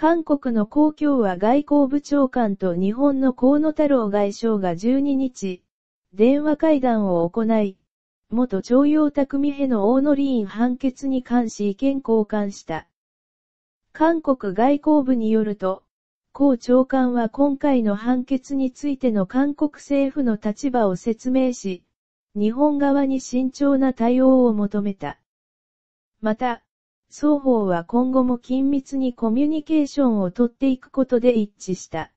韓国の公共は外交部長官と日本の河野太郎外相が12日、電話会談を行い、元徴用匠への大乗委員判決に関し意見交換した。韓国外交部によると、高長官は今回の判決についての韓国政府の立場を説明し、日本側に慎重な対応を求めた。また、双方は今後も緊密にコミュニケーションをとっていくことで一致した。